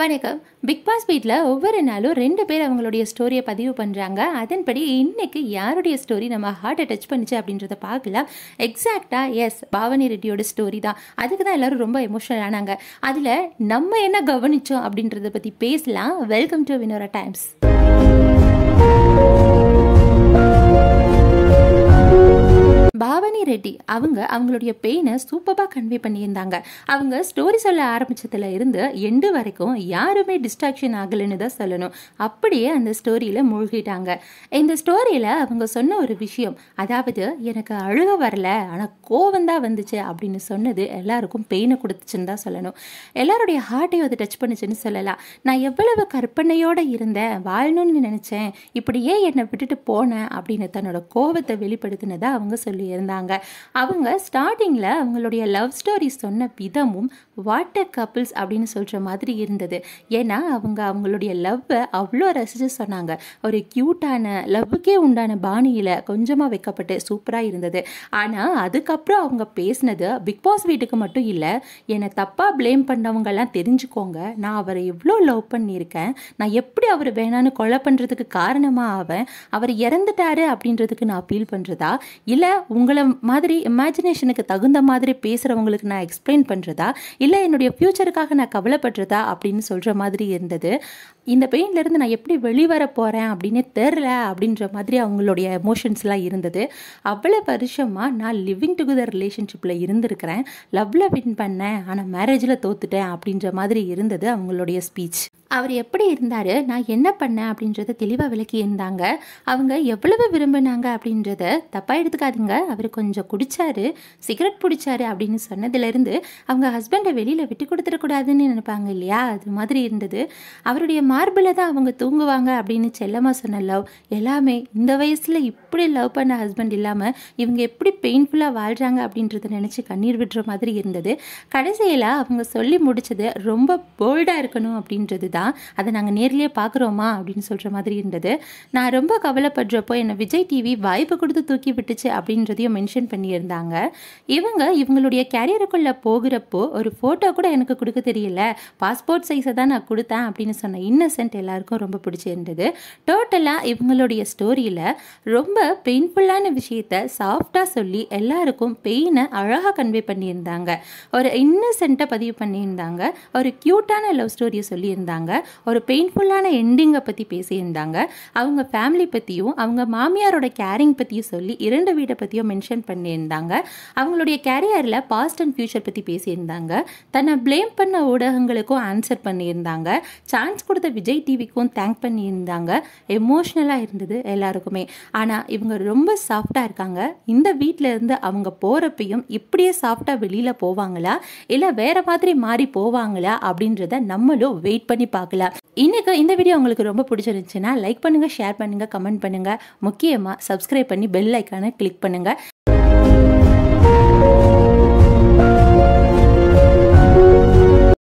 வணக்கம் big pass வீட்டில் ஒவ்வொரு நாளும் ரெண்டு பேர் அவங்களுடைய ஸ்டோரியை பதிவு பண்ணுறாங்க அதன்படி இன்றைக்கி யாருடைய ஸ்டோரி நம்ம ஹார்ட்டை டச் பண்ணிச்சு அப்படின்றத பார்க்கலாம் எக்ஸாக்டாக எஸ் பாவனி ரெட்டியோட ஸ்டோரி தான் அதுக்கு தான் எல்லோரும் ரொம்ப எமோஷனல் ஆனாங்க அதில் நம்ம என்ன கவனித்தோம் அப்படின்றத பற்றி பேசலாம் வெல்கம் டு வினோரா டைம்ஸ் ரெட்டி அவங்க அவங்களுடைய பெயினை சூப்பராக கன்வே பண்ணியிருந்தாங்க அவங்க ஸ்டோரி சொல்ல ஆரம்பித்ததுல இருந்து எண்டு வரைக்கும் யாருமே டிஸ்ட்ராக்ஷன் ஆகலைன்னு தான் சொல்லணும் அப்படியே அந்த ஸ்டோரியில் மூழ்கிட்டாங்க இந்த ஸ்டோரியில் அவங்க சொன்ன ஒரு விஷயம் அதாவது எனக்கு அழுக வரல ஆனால் கோவம் தான் வந்துச்சு அப்படின்னு சொன்னது எல்லாருக்கும் பெயினை கொடுத்துச்சுன்னு தான் சொல்லணும் எல்லாருடைய ஹார்ட்டையும் அது டச் பண்ணுச்சுன்னு சொல்லலாம் நான் எவ்வளவு கற்பனையோடு இருந்தேன் வாழணும்னு நினச்சேன் இப்படியே என்னை விட்டுட்டு போனேன் அப்படின்னு தன்னோட கோவத்தை வெளிப்படுத்தினதாக அவங்க சொல்லியிருந்தாங்க சொல்கிறாங்க அவங்க ஸ்டார்டிங்கில் அவங்களுடைய லவ் ஸ்டோரி சொன்ன விதமும் வாட்டர் கப்பிள்ஸ் அப்படின்னு சொல்கிற மாதிரி இருந்தது ஏன்னா அவங்க அவங்களுடைய லவ்வை அவ்வளோ ரசித்து சொன்னாங்க ஒரு க்யூட்டான லவ்வுக்கே உண்டான பாணியில் கொஞ்சமாக வைக்கப்பட்டு சூப்பராக இருந்தது ஆனால் அதுக்கப்புறம் அவங்க பேசினது பிக் பாஸ் வீட்டுக்கு மட்டும் இல்லை என்னை தப்பாக ப்ளேம் பண்ணவங்கெல்லாம் தெரிஞ்சுக்கோங்க நான் அவரை எவ்வளோ லவ் பண்ணியிருக்கேன் நான் எப்படி அவர் வேணான்னு கொலை பண்ணுறதுக்கு காரணமாக அவன் அவர் இறந்துட்டாரு அப்படின்றதுக்கு நான் ஃபீல் பண்ணுறதா இல்லை உங்களை மாதிரி இமேஜினேஷனுக்கு தகுந்த மாதிரி பேசுகிறவங்களுக்கு நான் எக்ஸ்பிளைன் பண்ணுறதா இல்லை என்னுடைய ஃப்யூச்சருக்காக நான் கவலைப்படுறதா அப்படின்னு சொல்கிற மாதிரி இருந்தது இந்த பெயின்லேருந்து நான் எப்படி வெளிவர போகிறேன் அப்படின்னே தெரில அப்படின்ற மாதிரி அவங்களுடைய எமோஷன்ஸ்லாம் இருந்தது அவ்வளோ வருஷமாக நான் லிவிங் டுகெதர் ரிலேஷன்ஷிப்பில் இருந்திருக்கிறேன் லவ்வில் வின் பண்ணேன் ஆனால் மேரேஜில் தோத்துட்டேன் அப்படின்ற மாதிரி இருந்தது அவங்களுடைய ஸ்பீச் அவர் எப்படி இருந்தார் நான் என்ன பண்ணேன் அப்படின்றத தெளிவாக விளக்கி இருந்தாங்க அவங்க எவ்வளவு விரும்பினாங்க அப்படின்றத தப்பாக எடுத்துக்காதீங்க அவர் கொஞ்சம் கொஞ்சம் குடித்தாரு சிகரெட் பிடிச்சாரு அப்படின்னு சொன்னதுலேருந்து அவங்க ஹஸ்பண்டை வெளியில் விட்டு கொடுத்துடக்கூடாதுன்னு நினைப்பாங்க இல்லையா அது மாதிரி இருந்தது அவருடைய மார்பில் தான் அவங்க தூங்குவாங்க அப்படின்னு செல்லமாக சொன்ன லவ் எல்லாமே இந்த வயசில் இப்படி லவ் பண்ண ஹஸ்பண்ட் இல்லாமல் இவங்க எப்படி பெயின்ஃபுல்லாக வாழ்கிறாங்க அப்படின்றத நினச்சி கண்ணீர் விடுற மாதிரி இருந்தது கடைசியில் அவங்க சொல்லி முடித்தது ரொம்ப போல்டாக இருக்கணும் அப்படின்றது தான் அதை நாங்கள் நேர்லேயே பார்க்குறோமா அப்படின்னு சொல்கிற மாதிரி இருந்தது நான் ரொம்ப கவலைப்படுறப்போ என்னை விஜய் டிவி வாய்ப்பு கொடுத்து தூக்கி விட்டுச்சு அப்படின்றதையும் மென்ஷன் மென்ஷன் பண்ணியிருந்தாங்க இவங்க இவங்களுடைய கேரியருக்குள்ளே போகிறப்போ ஒரு ஃபோட்டோ கூட எனக்கு கொடுக்க தெரியல பாஸ்போர்ட் சைஸை தான் நான் கொடுத்தேன் அப்படின்னு சொன்ன இன்னசென்ட் எல்லாருக்கும் ரொம்ப பிடிச்சிருந்தது டோட்டலாக இவங்களுடைய ஸ்டோரியில் ரொம்ப பெயின்ஃபுல்லான விஷயத்த சாஃப்டாக சொல்லி எல்லாருக்கும் பெயினை அழகாக கன்வே பண்ணியிருந்தாங்க ஒரு இன்னசென்ட்டை பதிவு பண்ணியிருந்தாங்க ஒரு க்யூட்டான லவ் ஸ்டோரியை சொல்லியிருந்தாங்க ஒரு பெயின்ஃபுல்லான எண்டிங்கை பற்றி பேசியிருந்தாங்க அவங்க ஃபேமிலி பற்றியும் அவங்க மாமியாரோட கேரிங் பற்றியும் சொல்லி இரண்டு வீட்டை பற்றியும் மென்ஷன் பண்ணியிருந்தாங்க அவங்களுடைய கேரியரில் பாஸ்ட் அண்ட் ஃப்யூச்சர் பற்றி பேசியிருந்தாங்க தன்னை ப்ளேம் பண்ண ஊடகங்களுக்கும் ஆன்சர் பண்ணியிருந்தாங்க சான்ஸ் கொடுத்த விஜய் டிவிக்கும் தேங்க் பண்ணியிருந்தாங்க எமோஷ்னலாக இருந்தது எல்லாருக்குமே ஆனால் இவங்க ரொம்ப சாஃப்டாக இருக்காங்க இந்த வீட்டிலேருந்து அவங்க போகிறப்பையும் இப்படியே சாஃப்டாக வெளியில் போவாங்களா இல்லை வேறு மாதிரி மாறி போவாங்களா அப்படின்றத நம்மளும் வெயிட் பண்ணி பார்க்கலாம் இன்றைக்கு இந்த வீடியோ உங்களுக்கு ரொம்ப பிடிச்சிருந்துச்சுன்னா லைக் பண்ணுங்கள் ஷேர் பண்ணுங்கள் கமெண்ட் பண்ணுங்கள் முக்கியமாக சப்ஸ்கிரைப் பண்ணி பெல் ஐக்கானை கிளிக் பண்ணுங்கள்